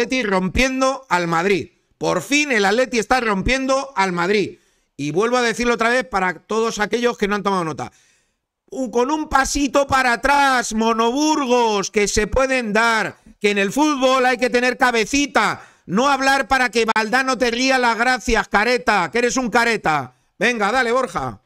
Atleti rompiendo al Madrid. Por fin el Atleti está rompiendo al Madrid. Y vuelvo a decirlo otra vez para todos aquellos que no han tomado nota. Con un pasito para atrás, monoburgos, que se pueden dar, que en el fútbol hay que tener cabecita, no hablar para que Valdano te ría las gracias, careta, que eres un careta. Venga, dale, Borja.